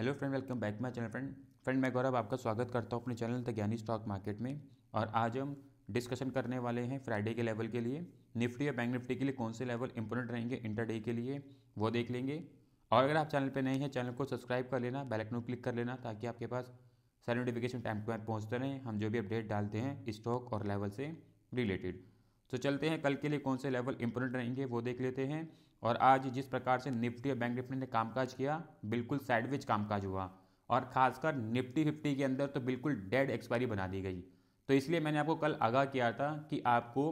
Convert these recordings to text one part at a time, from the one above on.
Hello friend welcome back my channel friend friend मैं गौरव आपका स्वागत करता हूँ अपने channel the Gyani stock market में और आज हम डिस्कशन करने वाले हैं फ्राइडे के लेवल के लिए निफ्टी या बैंक निफ्टी के लिए कौन से लेवल इंपोर्टेंट रहेंगे इंटरडे के लिए वो देख लेंगे और अगर आप चैनल पर नए हैं चैनल को सब्सक्राइब कर लेना बैलकन को क्लिक कर लेना ताकि आपके पास सारे नोटिफिकेशन टाइम टू टाइम पहुँचते रहें हम जो भी अपडेट डालते हैं स्टॉक और लेवल से रिलेटेड तो चलते हैं कल के लिए कौन से लेवल इंपोर्टेंट रहेंगे वो देख लेते हैं और आज जिस प्रकार से निफ्टी और बैंक निफ्टी ने कामकाज किया बिल्कुल साइडवेज कामकाज हुआ और खासकर निफ्टी फिफ्टी के अंदर तो बिल्कुल डेड एक्सपायरी बना दी गई तो इसलिए मैंने आपको कल आगाह किया था कि आपको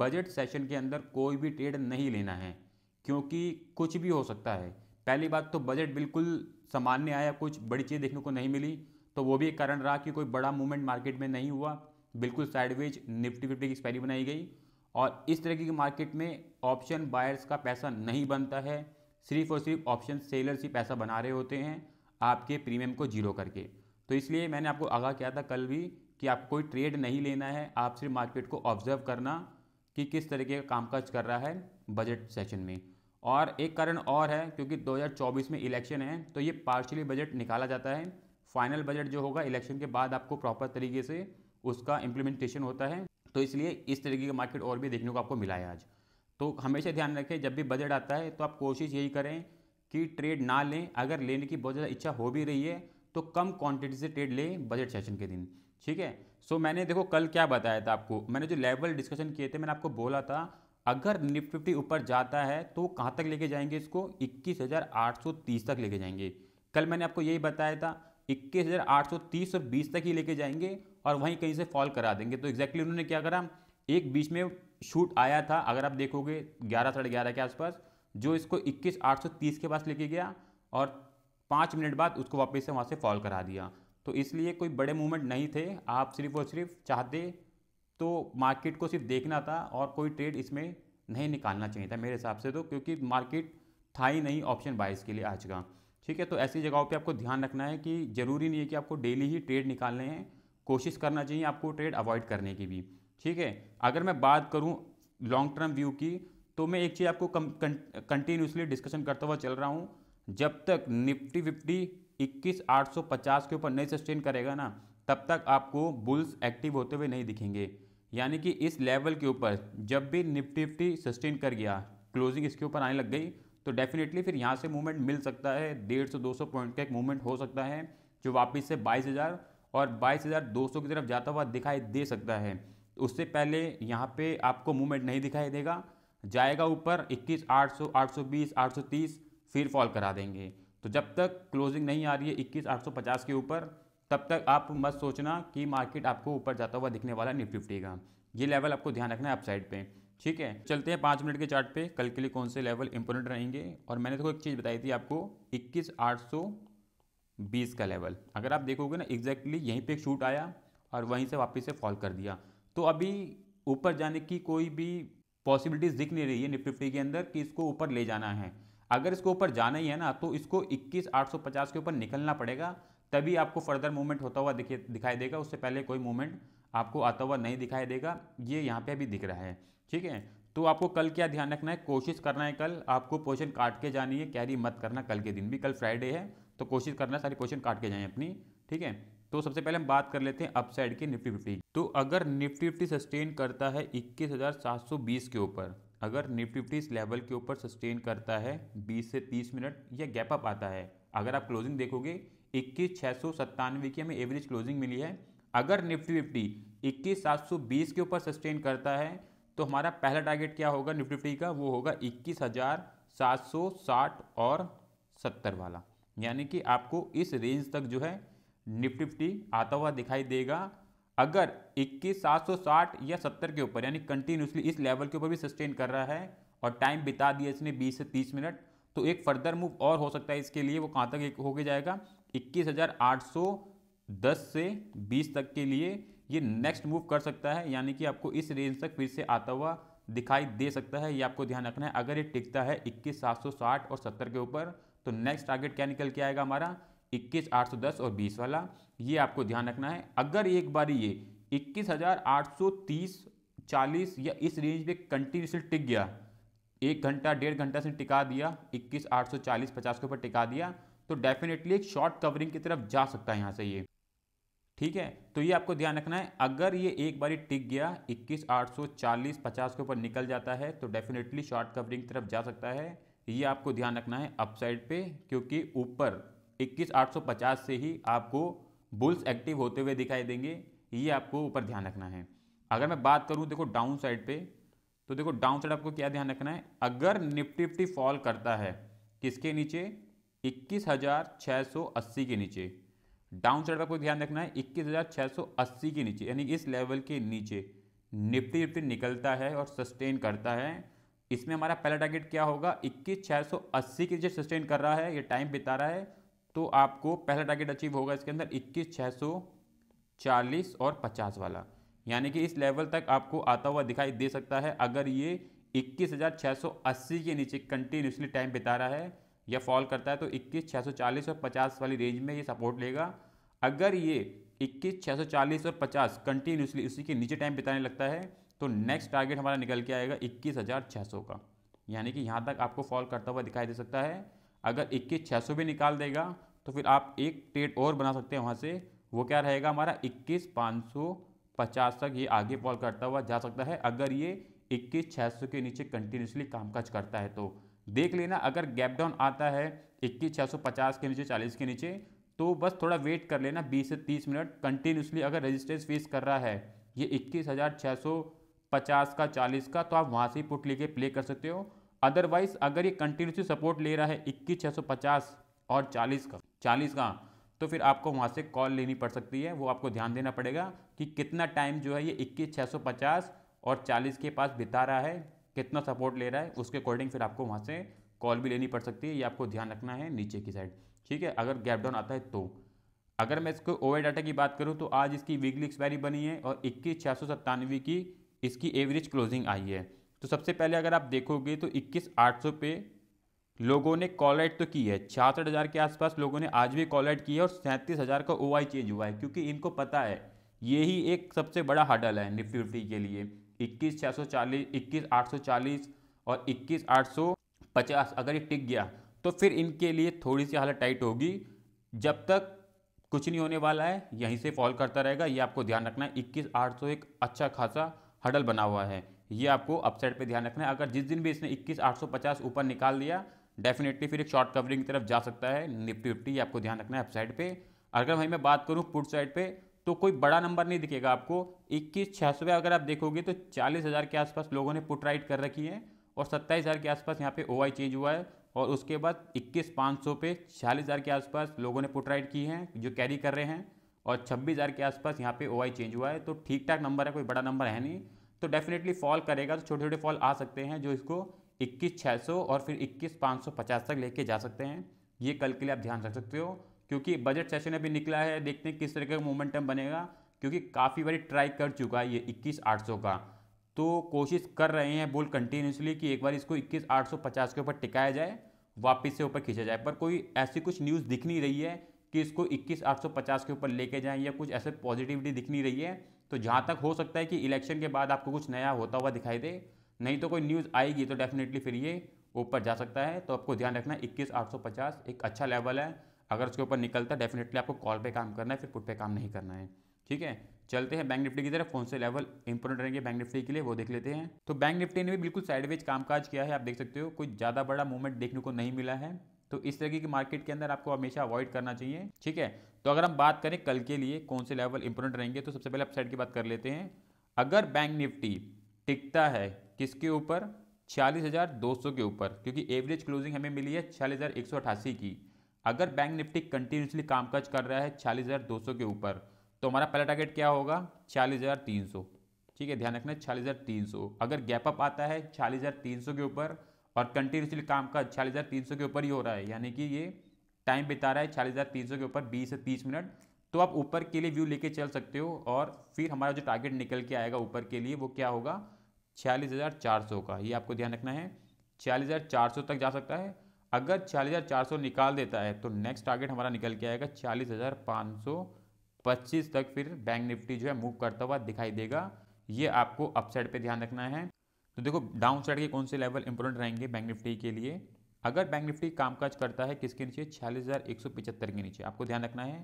बजट सेशन के अंदर कोई भी ट्रेड नहीं लेना है क्योंकि कुछ भी हो सकता है पहली बात तो बजट बिल्कुल सामान्य आया कुछ बड़ी चीज़ देखने को नहीं मिली तो वो भी एक कारण रहा कि कोई बड़ा मूवमेंट मार्केट में नहीं हुआ बिल्कुल साइडवेज निफ्टी फिफ्टी की एक्सपायरी बनाई गई और इस तरीके की मार्केट में ऑप्शन बायर्स का पैसा नहीं बनता है सिर्फ और सिर्फ ऑप्शन सेलर्स ही पैसा बना रहे होते हैं आपके प्रीमियम को जीरो करके तो इसलिए मैंने आपको आगाह किया था कल भी कि आपको कोई ट्रेड नहीं लेना है आप सिर्फ मार्केट को ऑब्जर्व करना कि किस तरीके का कामकाज कर रहा है बजट सेशन में और एक कारण और है क्योंकि 2024 में इलेक्शन है तो ये पार्शली बजट निकाला जाता है फाइनल बजट जो होगा इलेक्शन के बाद आपको प्रॉपर तरीके से उसका इम्प्लीमेंटेशन होता है तो इसलिए इस तरीके का मार्केट और भी देखने को आपको मिला है आज तो हमेशा ध्यान रखें जब भी बजट आता है तो आप कोशिश यही करें कि ट्रेड ना लें अगर लेने की बहुत ज़्यादा इच्छा हो भी रही है तो कम क्वांटिटी से ट्रेड लें बजट सेशन के दिन ठीक है सो मैंने देखो कल क्या बताया था आपको मैंने जो लेवल डिस्कशन किए थे मैंने आपको बोला था अगर निफ्ट फिफ्टी ऊपर जाता है तो कहाँ तक लेके जाएंगे इसको इक्कीस तक लेके जाएंगे कल मैंने आपको यही बताया था इक्कीस और बीस तक ही लेके जाएंगे और वहीं कहीं से फॉल करा देंगे तो एग्जैक्टली उन्होंने क्या करा एक बीच में शूट आया था अगर आप देखोगे ग्यारह साढ़े ग्यारह के आसपास जो इसको इक्कीस आठ सौ तीस के पास लेके गया और पाँच मिनट बाद उसको वापस से वहाँ से फॉल करा दिया तो इसलिए कोई बड़े मूवमेंट नहीं थे आप सिर्फ और सिर्फ चाहते तो मार्केट को सिर्फ देखना था और कोई ट्रेड इसमें नहीं निकालना चाहिए था मेरे हिसाब से तो क्योंकि मार्केट था ही नहीं ऑप्शन बाइस के लिए आज का ठीक है तो ऐसी जगहों पे आपको ध्यान रखना है कि ज़रूरी नहीं है कि आपको डेली ही ट्रेड निकालने हैं कोशिश करना चाहिए आपको ट्रेड अवॉइड करने की भी ठीक है अगर मैं बात करूँ लॉन्ग टर्म व्यू की तो मैं एक चीज़ आपको कंटिन्यूसली डिस्कशन करता हुआ चल रहा हूँ जब तक निफ्टी फिफ्टी इक्कीस आठ सौ पचास के ऊपर नहीं सस्टेन करेगा ना तब तक आपको बुल्स एक्टिव होते हुए नहीं दिखेंगे यानी कि इस लेवल के ऊपर जब भी निफ्टी फिफ्टी सस्टेन कर गया क्लोजिंग इसके ऊपर आने लग गई तो डेफिनेटली फिर यहाँ से मूवमेंट मिल सकता है डेढ़ सौ दो सौ पॉइंट का एक मूवमेंट हो सकता है जो वापस से बाईस हज़ार और बाईस की तरफ जाता हुआ दिखाई दे सकता है उससे पहले यहाँ पे आपको मूवमेंट नहीं दिखाई देगा जाएगा ऊपर 21 आठ 820 830 फिर फॉल करा देंगे तो जब तक क्लोजिंग नहीं आ रही है 21 के ऊपर तब तक आप मत सोचना कि मार्केट आपको ऊपर जाता हुआ दिखने वाला निफ्टी फिफ्टी का ये लेवल आपको ध्यान रखना है अपसाइड पर ठीक है चलते हैं पाँच मिनट के चार्ट पे कल के लिए कौन से लेवल इंपोर्टेंट रहेंगे और मैंने तो एक चीज़ बताई थी आपको इक्कीस आठ सौ बीस का लेवल अगर आप देखोगे ना एग्जैक्टली यहीं पे एक शूट आया और वहीं से वापस से फॉल कर दिया तो अभी ऊपर जाने की कोई भी पॉसिबिलिटीज़ दिख नहीं रही है निफ्टी के अंदर कि इसको ऊपर ले जाना है अगर इसको ऊपर जाना ही है ना तो इसको 21,850 के ऊपर निकलना पड़ेगा तभी आपको फर्दर मूवमेंट होता हुआ दिखे दिखाई देगा उससे पहले कोई मूवमेंट आपको आता हुआ नहीं दिखाई देगा ये यहाँ पे अभी दिख रहा है ठीक है तो आपको कल क्या ध्यान रखना है कोशिश करना है कल आपको पोजिशन काट के जानी है कैरी मत करना कल के दिन भी कल फ्राइडे है तो कोशिश करना सारी क्वेश्चन काट के जाएँ अपनी ठीक है तो सबसे पहले हम बात कर लेते हैं अपसाइड की निफ्टी फिफ्टी तो अगर निफ्टी फिफ्टी सस्टेन करता है इक्कीस हज़ार सात सौ बीस के ऊपर अगर निफ्टी फिफ्टी इस लेवल के ऊपर सस्टेन करता है बीस से तीस मिनट या गैप अप आता है अगर आप क्लोजिंग देखोगे इक्कीस छः सौ सत्तानवे की हमें एवरेज क्लोजिंग मिली है अगर निफ्टी फिफ्टी इक्कीस सात सौ बीस के ऊपर सस्टेन करता है तो हमारा पहला टारगेट क्या होगा निफ्टी फिफ्टी का वो होगा इक्कीस हज़ार सात सौ साठ और सत्तर वाला यानी कि आपको इस रेंज तक जो है निफ्टी फिफ्टी आता हुआ दिखाई देगा अगर इक्कीस सात सौ साठ या सत्तर के ऊपर यानी कंटिन्यूसली इस लेवल के ऊपर भी सस्टेन कर रहा है और टाइम बिता दिया इसने बीस से तीस मिनट तो एक फर्दर मूव और हो सकता है इसके लिए वो कहाँ तक एक हो जाएगा इक्कीस हज़ार आठ सौ दस से बीस तक के लिए ये नेक्स्ट मूव कर सकता है यानी कि आपको इस रेंज तक फिर से आता हुआ दिखाई दे सकता है ये आपको ध्यान रखना है अगर ये टिकता है इक्कीस सात सौ साठ और सत्तर के ऊपर तो नेक्स्ट टारगेट क्या निकल के आएगा हमारा इक्कीस आठ सौ दस और बीस वाला ये आपको ध्यान रखना है अगर एक बार ये इक्कीस हज़ार आठ सौ तीस चालीस या इस रेंज में कंटिन्यूसली टिक गया एक घंटा डेढ़ घंटा से टिका दिया इक्कीस आठ सौ चालीस पचास के ऊपर टिका दिया तो डेफिनेटली एक शॉर्ट कवरिंग की तरफ जा सकता है यहाँ से ये ठीक है तो ये आपको ध्यान रखना है अगर ये एक बार टिक गया इक्कीस आठ सौ चालीस पचास के ऊपर निकल जाता है तो डेफिनेटली शॉर्ट कवरिंग की तरफ जा सकता है ये आपको ध्यान रखना है अपसाइड पे क्योंकि ऊपर 21850 से ही आपको बुल्स एक्टिव होते हुए दिखाई देंगे ये आपको ऊपर ध्यान रखना है अगर मैं बात करूँ देखो डाउन साइड पर तो देखो डाउन साइड आपको क्या ध्यान रखना है अगर निफ्टी फिफ्टी फॉल करता है किसके नीचे 21,680 के नीचे डाउन साइड आपको ध्यान रखना है 21,680 के नीचे यानी इस लेवल के नीचे निफ्टी निफ्टी निकलता है और सस्टेन करता है इसमें हमारा पहला टारगेट क्या होगा इक्कीस छः सौ अस्सी की जो सस्टेन कर रहा है ये टाइम बिता रहा है तो आपको पहला टारगेट अचीव होगा इसके अंदर इक्कीस छः सौ चालीस और पचास वाला यानी कि इस लेवल तक आपको आता हुआ दिखाई दे सकता है अगर ये इक्कीस हज़ार छः सौ अस्सी के नीचे कंटिन्यूसली टाइम बिता रहा है या फॉल करता है तो इक्कीस छः सौ चालीस और पचास वाली रेंज में ये सपोर्ट लेगा अगर ये इक्कीस छः सौ चालीस और पचास कंटिन्यूसली उसी के नीचे टाइम बिताने लगता है तो नेक्स्ट हम्म। टारगेट हमारा निकल के आएगा इक्कीस हज़ार छः सौ का यानी कि यहाँ तक आपको फॉल करता हुआ दिखाई दे सकता है अगर इक्कीस छः सौ भी निकाल देगा तो फिर आप एक ट्रेड और बना सकते हैं वहाँ से वो क्या रहेगा हमारा इक्कीस पाँच सौ पचास तक ये आगे फॉल करता हुआ जा सकता है अगर ये इक्कीस छः सौ के नीचे कंटिन्यूसली कामकाज करता है तो देख लेना अगर गैप डाउन आता है इक्कीस छः सौ पचास के नीचे चालीस के नीचे तो बस थोड़ा वेट कर लेना बीस से तीस मिनट कंटिन्यूसली अगर रेजिस्टेंस फेस कर रहा है ये इक्कीस हज़ार छः सौ पचास का चालीस का तो आप वहाँ से ही पुट लेके प्ले कर सकते हो अदरवाइज अगर ये कंटिन्यूसली सपोर्ट ले रहा है इक्कीस छः सौ पचास और चालीस का चालीस का तो फिर आपको वहाँ से कॉल लेनी पड़ सकती है वो आपको ध्यान देना पड़ेगा कि कितना टाइम जो है ये इक्कीस छः सौ पचास और चालीस के पास बिता रहा है कितना सपोर्ट ले रहा है उसके अकॉर्डिंग फिर आपको वहाँ से कॉल भी लेनी पड़ सकती है ये आपको ध्यान रखना है नीचे की साइड ठीक है अगर गैप डाउन आता है तो अगर मैं इसको ओवर डाटा की बात करूँ तो आज इसकी वीकली एक्सपायरी बनी है और इक्कीस छः सौ सत्तानवे की इसकी एवरेज क्लोजिंग आई है तो सबसे पहले अगर आप देखोगे तो इक्कीस आठ सौ पे लोगों ने कॉल आउट तो की है छियासठ हज़ार के आसपास लोगों ने आज भी कॉल आउट की है और सैंतीस हज़ार का ओ चेंज हुआ है क्योंकि इनको पता है ये ही एक सबसे बड़ा हडल है निफ्टी फिफ्टी के लिए इक्कीस छः सौ चालीस इक्कीस आठ सौ चालीस और इक्कीस आठ सौ पचास अगर ये टिक गया तो फिर इनके लिए थोड़ी सी हालत टाइट होगी जब तक कुछ नहीं होने वाला है यहीं से फॉल करता रहेगा ये आपको ध्यान रखना है इक्कीस आठ सौ एक अच्छा खासा हडल बना हुआ है ये आपको अपसाइड पे ध्यान रखना है अगर जिस दिन भी इसने 21,850 ऊपर निकाल लिया डेफिनेटली फिर एक शॉर्ट कवरिंग की तरफ जा सकता है निफ्टी विफ्टी ये आपको ध्यान रखना है अपसाइड पे अगर वहीं मैं बात करूँ पुट साइड पे तो कोई बड़ा नंबर नहीं दिखेगा आपको इक्कीस छियासवे अगर आप देखोगे तो चालीस हज़ार के आसपास लोगों ने पुट राइट कर रखी है और सत्ताईस हज़ार के आसपास यहाँ पे ओ चेंज हुआ है और उसके बाद इक्कीस पाँच सौ पे छियालीस हज़ार के आसपास लोगों ने पुट राइट की हैं जो कैरी कर रहे हैं और छब्बीस हज़ार के आसपास यहाँ पे ओ चेंज हुआ है तो ठीक ठाक नंबर है कोई बड़ा नंबर है नहीं तो डेफिनेटली फॉल करेगा तो छोटे छोटे फॉल आ सकते हैं जो इसको इक्कीस छः सौ और फिर इक्कीस पाँच सौ पचास तक लेके जा सकते हैं ये कल के लिए आप ध्यान रख सकते हो क्योंकि बजट सेशन अभी निकला है देखते हैं किस तरह का मोमेंटम बनेगा क्योंकि काफ़ी बारी ट्राई कर चुका है ये इक्कीस आठ सौ का तो कोशिश कर रहे हैं बोल कंटिन्यूसली कि एक बार इसको इक्कीस आठ सौ पचास के ऊपर टिकाया जाए वापस से ऊपर खींचा जाए पर कोई ऐसी कुछ न्यूज़ दिख नहीं रही है कि इसको 21850 के ऊपर लेके जाएं या कुछ ऐसे पॉजिटिविटी दिख नहीं रही है तो जहाँ तक हो सकता है कि इलेक्शन के बाद आपको कुछ नया होता हुआ दिखाई दे नहीं तो कोई न्यूज़ आएगी तो डेफिनेटली फिर ये ऊपर जा सकता है तो आपको ध्यान रखना इक्कीस एक अच्छा लेवल है अगर उसके ऊपर निकलता है डेफिनेटली आपको कॉल पे काम करना है फिर पुट पे काम नहीं करना है ठीक है चलते हैं बैंक निफ्टी की तरफ कौन से लेवल इंपोर्टेंट रहेंगे बैंक निफ्टी के लिए वो देख लेते हैं तो बैंक निफ्टी ने भी बिल्कुल साइडवेज कामकाज किया है आप देख सकते हो कोई ज़्यादा बड़ा मूवमेंट देखने को नहीं मिला है तो इस तरीके की मार्केट के अंदर आपको हमेशा अवॉइड करना चाहिए ठीक है तो अगर हम बात करें कल के लिए कौन से लेवल इंपोर्टेंट रहेंगे तो सबसे पहले अपसाइड की बात कर लेते हैं अगर बैंक निफ्टी टिकता है किसके ऊपर छियालीस हज़ार दो सौ के ऊपर क्योंकि एवरेज क्लोजिंग हमें मिली है छियालीस हज़ार एक सौ अठासी की अगर बैंक निफ्टी कंटिन्यूसली कामकाज कर रहा है छियालीस हज़ार दो सौ के ऊपर तो हमारा पहला टारगेट क्या होगा छियालीस हज़ार तीन सौ ठीक है ध्यान रखना छियालीस हज़ार तीन सौ अगर गैपअप आता है छियालीस हज़ार तीन सौ के ऊपर और कंटिन्यूसली काम का छियालीस हज़ार तीन सौ के ऊपर ही हो रहा है यानी कि ये टाइम बिता रहा है छियालीस हज़ार तीन सौ के ऊपर बीस से तीस मिनट तो आप ऊपर के लिए व्यू लेके चल सकते हो और फिर हमारा जो टारगेट निकल के आएगा ऊपर के लिए वो क्या होगा छियालीस हज़ार चार सौ का ये आपको ध्यान रखना है छियालीस हज़ार चार सौ तक जा सकता है अगर छियालीस हज़ार चार सौ निकाल देता है तो नेक्स्ट टारगेट हमारा निकल के आएगा छियालीस हज़ार पाँच सौ पच्चीस तक फिर बैंक निफ्टी जो है मूव करता हुआ दिखाई देगा ये आपको अपसाइड पे ध्यान रखना है तो देखो डाउन साइड के कौन से लेवल इंपोर्टेंट रहेंगे बैंक निफ्टी के लिए अगर बैंक निफ्टी कामकाज करता है किसके नीचे छियालीस के नीचे आपको ध्यान रखना है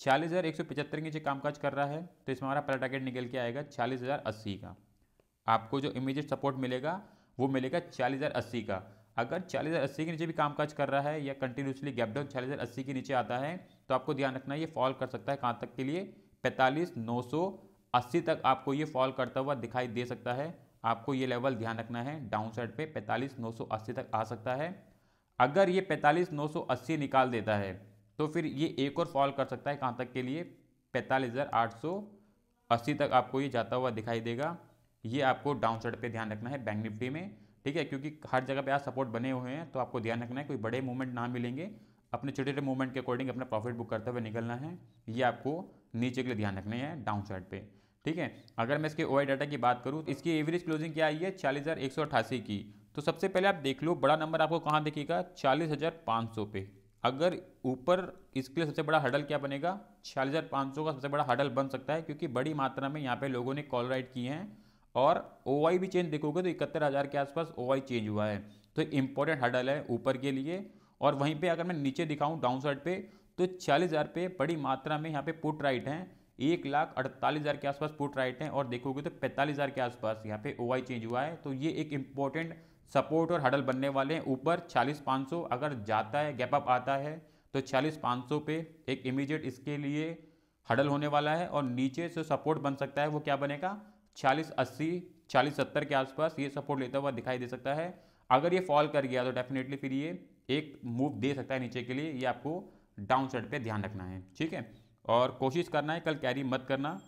छियालीस हज़ार एक सौ के नीचे कामकाज कर रहा है तो इसमें हमारा पहला टारगेट निकल के आएगा छियालीस हज़ार अस्सी का आपको जो इमीजिएट सपोर्ट मिलेगा वो मिलेगा छियालीस हज़ार अस्सी का अगर छियालीस हज़ार अस्सी के नीचे भी कामकाज कर रहा है या कंटिन्यूसली गैपडाउन छियालीस हज़ार अस्सी के नीचे आता है तो आपको ध्यान रखना है ये फॉल कर सकता है कहाँ तक के लिए पैंतालीस नौ सौ अस्सी तक आपको ये फॉल करता हुआ दिखाई दे सकता है आपको ये लेवल ध्यान रखना है डाउन साइड पर पैंतालीस तक आ सकता है अगर ये पैंतालीस निकाल देता है तो फिर ये एक और फॉल कर सकता है कहाँ तक के लिए पैंतालीस तक आपको ये जाता हुआ दिखाई देगा ये आपको डाउन साइड पर ध्यान रखना है बैंक निफ्टी में ठीक है क्योंकि हर जगह पर आज सपोर्ट बने हुए हैं तो आपको ध्यान रखना है कोई बड़े मूवमेंट ना मिलेंगे अपने छोटे छोटे मूवमेंट के अकॉर्डिंग अपना प्रॉफिट बुक करते हुए निकलना है ये आपको नीचे के लिए ध्यान रखना है डाउन साइड पर ठीक है अगर मैं इसके ओ डाटा की बात करूँ तो इसकी एवरेज क्लोजिंग क्या आई है चालीस सौ की तो सबसे पहले आप देख लो बड़ा नंबर आपको कहाँ देखेगा चालीस पे अगर ऊपर इसके लिए सबसे बड़ा हडल क्या बनेगा छियालीस का सबसे बड़ा हडल बन सकता है क्योंकि बड़ी मात्रा में यहाँ पे लोगों ने कॉल राइट किए हैं और ओ भी चेंज देखोगे तो इकहत्तर हज़ार के आसपास ओ चेंज हुआ है तो इम्पोर्टेंट हडल है ऊपर के लिए और वहीं पे अगर मैं नीचे दिखाऊं डाउन साइड पर तो चालीस हज़ार पे बड़ी मात्रा में यहाँ पे पुट राइट हैं एक लाख अड़तालीस हज़ार के आसपास पुट राइट है और देखोगे तो पैंतालीस हज़ार के आसपास यहाँ पे ओ चेंज हुआ है तो ये एक इंपॉर्टेंट सपोर्ट और हडल बनने वाले हैं ऊपर चालीस पाँच सौ अगर जाता है गैप अप आता है तो चालीस पाँच सौ पे एक इमीजिएट इसके लिए हडल होने वाला है और नीचे से सपोर्ट बन सकता है वो क्या बनेगा चालीस अस्सी चालीस सत्तर के आसपास ये सपोर्ट लेता हुआ दिखाई दे सकता है अगर ये फॉल कर गया तो डेफिनेटली फिर ये एक मूव दे सकता है नीचे के लिए ये आपको डाउन साइड पर ध्यान रखना है ठीक है और कोशिश करना है कल कैरी मत करना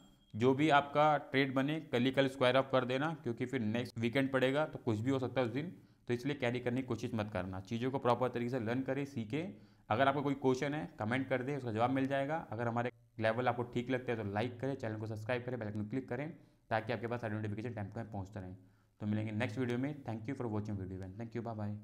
जो भी आपका ट्रेड बने कल ही कल स्क्वायर ऑफ कर देना क्योंकि फिर नेक्स्ट वीकेंड पड़ेगा तो कुछ भी हो सकता है उस दिन तो इसलिए कैरी करने की कोशिश मत करना चीज़ों को प्रॉपर तरीके से लर्न करें सीखें अगर आपका कोई क्वेश्चन है कमेंट कर दें उसका जवाब मिल जाएगा अगर हमारे लेवल आपको ठीक लगता है तो लाइक करें चैनल को सब्सक्राइब करें बेलकन क्लिक करें ताकि आपके पास नोटिफिकेशन टाइम टू टाइम पहुँचते रहें तो मिलेंगे नेक्स्ट वीडियो में thank you for watching video and thank you bye bye